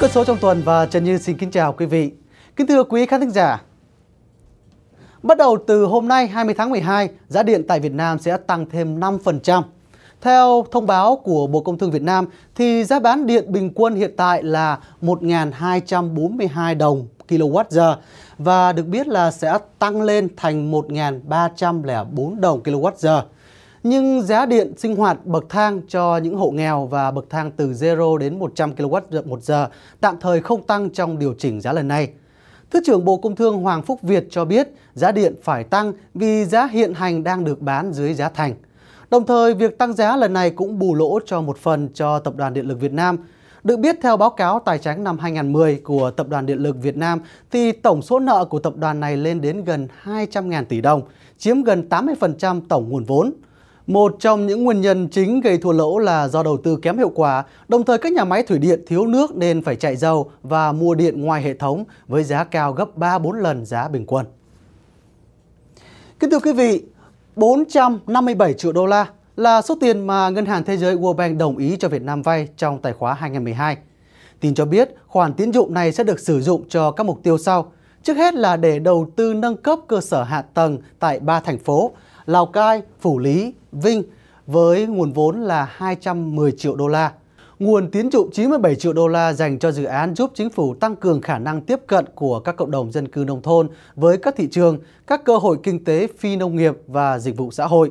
cơ số trong tuần và Trần Như xin kính chào quý vị. Kính thưa quý khán thính giả, bắt đầu từ hôm nay 20 tháng 12, giá điện tại Việt Nam sẽ tăng thêm 5%. Theo thông báo của Bộ Công Thương Việt Nam, thì giá bán điện bình quân hiện tại là 1.242 đồng kWh và được biết là sẽ tăng lên thành 1.304 đồng kWh nhưng giá điện sinh hoạt bậc thang cho những hộ nghèo và bậc thang từ 0 đến 100 kWh một giờ tạm thời không tăng trong điều chỉnh giá lần này. Thứ trưởng Bộ Công Thương Hoàng Phúc Việt cho biết giá điện phải tăng vì giá hiện hành đang được bán dưới giá thành. Đồng thời, việc tăng giá lần này cũng bù lỗ cho một phần cho Tập đoàn Điện lực Việt Nam. Được biết theo báo cáo tài chính năm 2010 của Tập đoàn Điện lực Việt Nam thì tổng số nợ của tập đoàn này lên đến gần 200.000 tỷ đồng, chiếm gần 80% tổng nguồn vốn. Một trong những nguyên nhân chính gây thua lỗ là do đầu tư kém hiệu quả, đồng thời các nhà máy thủy điện thiếu nước nên phải chạy dầu và mua điện ngoài hệ thống với giá cao gấp 3-4 lần giá bình quân. Kính thưa quý vị, 457 triệu đô la là số tiền mà Ngân hàng Thế giới World Bank đồng ý cho Việt Nam vay trong tài khoá 2012. Tin cho biết khoản tín dụng này sẽ được sử dụng cho các mục tiêu sau. Trước hết là để đầu tư nâng cấp cơ sở hạ tầng tại ba thành phố Lào Cai, Phủ Lý, Vinh với nguồn vốn là 210 triệu đô la. Nguồn tiến dụng 97 triệu đô la dành cho dự án giúp chính phủ tăng cường khả năng tiếp cận của các cộng đồng dân cư nông thôn với các thị trường, các cơ hội kinh tế phi nông nghiệp và dịch vụ xã hội.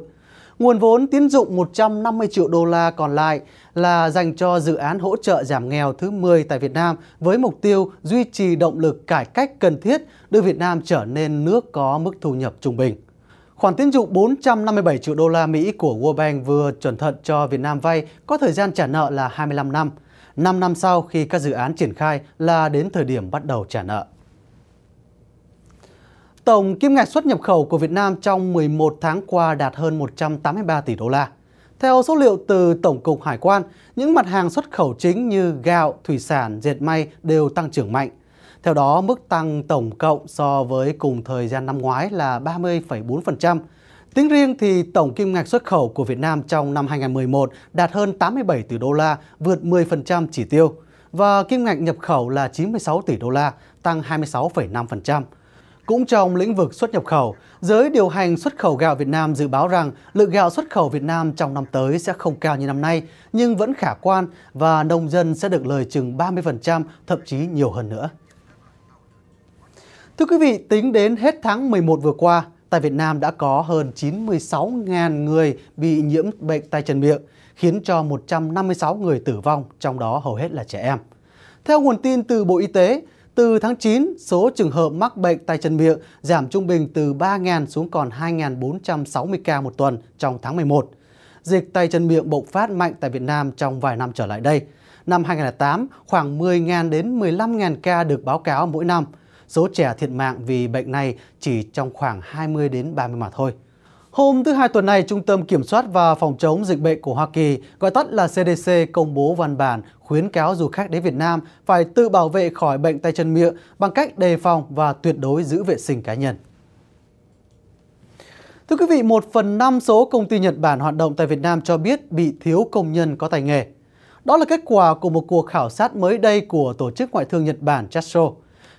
Nguồn vốn tiến dụng 150 triệu đô la còn lại là dành cho dự án hỗ trợ giảm nghèo thứ 10 tại Việt Nam với mục tiêu duy trì động lực cải cách cần thiết đưa Việt Nam trở nên nước có mức thu nhập trung bình. Khoản tín dụng 457 triệu đô la Mỹ của World Bank vừa chuẩn thận cho Việt Nam vay có thời gian trả nợ là 25 năm. 5 năm sau khi các dự án triển khai là đến thời điểm bắt đầu trả nợ. Tổng kim ngạch xuất nhập khẩu của Việt Nam trong 11 tháng qua đạt hơn 183 tỷ đô la. Theo số liệu từ Tổng cục Hải quan, những mặt hàng xuất khẩu chính như gạo, thủy sản, dệt may đều tăng trưởng mạnh. Theo đó, mức tăng tổng cộng so với cùng thời gian năm ngoái là 30,4%. Tính riêng thì tổng kim ngạch xuất khẩu của Việt Nam trong năm 2011 đạt hơn 87 tỷ đô la, vượt 10% chỉ tiêu và kim ngạch nhập khẩu là 96 tỷ đô la, tăng 26,5%. Cũng trong lĩnh vực xuất nhập khẩu, giới điều hành xuất khẩu gạo Việt Nam dự báo rằng lượng gạo xuất khẩu Việt Nam trong năm tới sẽ không cao như năm nay, nhưng vẫn khả quan và nông dân sẽ được lời chừng 30%, thậm chí nhiều hơn nữa. Thưa quý vị, tính đến hết tháng 11 vừa qua, tại Việt Nam đã có hơn 96.000 người bị nhiễm bệnh tay chân miệng, khiến cho 156 người tử vong, trong đó hầu hết là trẻ em. Theo nguồn tin từ Bộ Y tế, từ tháng 9, số trường hợp mắc bệnh tay chân miệng giảm trung bình từ 3.000 xuống còn 2.460 ca một tuần trong tháng 11. Dịch tay chân miệng bộc phát mạnh tại Việt Nam trong vài năm trở lại đây. Năm 2008, khoảng 10.000 đến 15.000 ca được báo cáo mỗi năm – Số trẻ thiệt mạng vì bệnh này chỉ trong khoảng 20 đến 30 mà thôi. Hôm thứ Hai tuần này, Trung tâm Kiểm soát và Phòng chống dịch bệnh của Hoa Kỳ, gọi tắt là CDC, công bố văn bản khuyến cáo du khách đến Việt Nam phải tự bảo vệ khỏi bệnh tay chân miệng bằng cách đề phòng và tuyệt đối giữ vệ sinh cá nhân. Thưa quý vị, một phần năm số công ty Nhật Bản hoạt động tại Việt Nam cho biết bị thiếu công nhân có tài nghề. Đó là kết quả của một cuộc khảo sát mới đây của Tổ chức Ngoại thương Nhật Bản Chasho.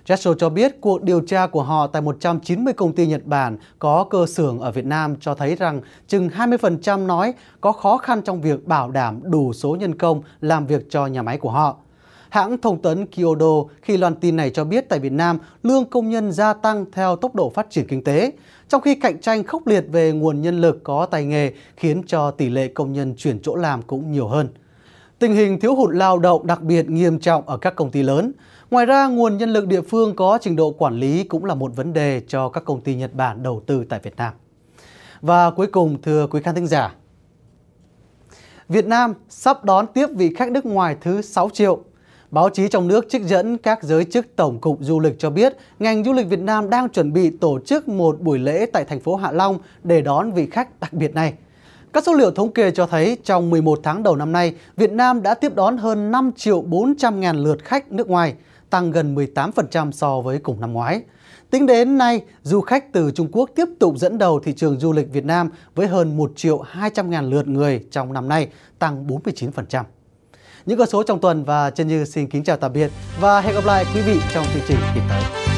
Jetro cho biết cuộc điều tra của họ tại 190 công ty Nhật Bản có cơ xưởng ở Việt Nam cho thấy rằng chừng 20% nói có khó khăn trong việc bảo đảm đủ số nhân công làm việc cho nhà máy của họ. Hãng thông tấn Kyodo khi loan tin này cho biết tại Việt Nam lương công nhân gia tăng theo tốc độ phát triển kinh tế, trong khi cạnh tranh khốc liệt về nguồn nhân lực có tài nghề khiến cho tỷ lệ công nhân chuyển chỗ làm cũng nhiều hơn. Tình hình thiếu hụt lao động đặc biệt nghiêm trọng ở các công ty lớn. Ngoài ra, nguồn nhân lực địa phương có trình độ quản lý cũng là một vấn đề cho các công ty Nhật Bản đầu tư tại Việt Nam. Và cuối cùng, thưa quý khán thính giả, Việt Nam sắp đón tiếp vị khách nước ngoài thứ 6 triệu. Báo chí trong nước trích dẫn các giới chức Tổng cục Du lịch cho biết ngành du lịch Việt Nam đang chuẩn bị tổ chức một buổi lễ tại thành phố Hạ Long để đón vị khách đặc biệt này – các số liệu thống kê cho thấy trong 11 tháng đầu năm nay, Việt Nam đã tiếp đón hơn 5 triệu 400 ngàn lượt khách nước ngoài, tăng gần 18% so với cùng năm ngoái. Tính đến nay, du khách từ Trung Quốc tiếp tục dẫn đầu thị trường du lịch Việt Nam với hơn 1 triệu 200 ngàn lượt người trong năm nay, tăng 49%. Những con số trong tuần và trên như xin kính chào tạm biệt và hẹn gặp lại quý vị trong chương trình kịp tới.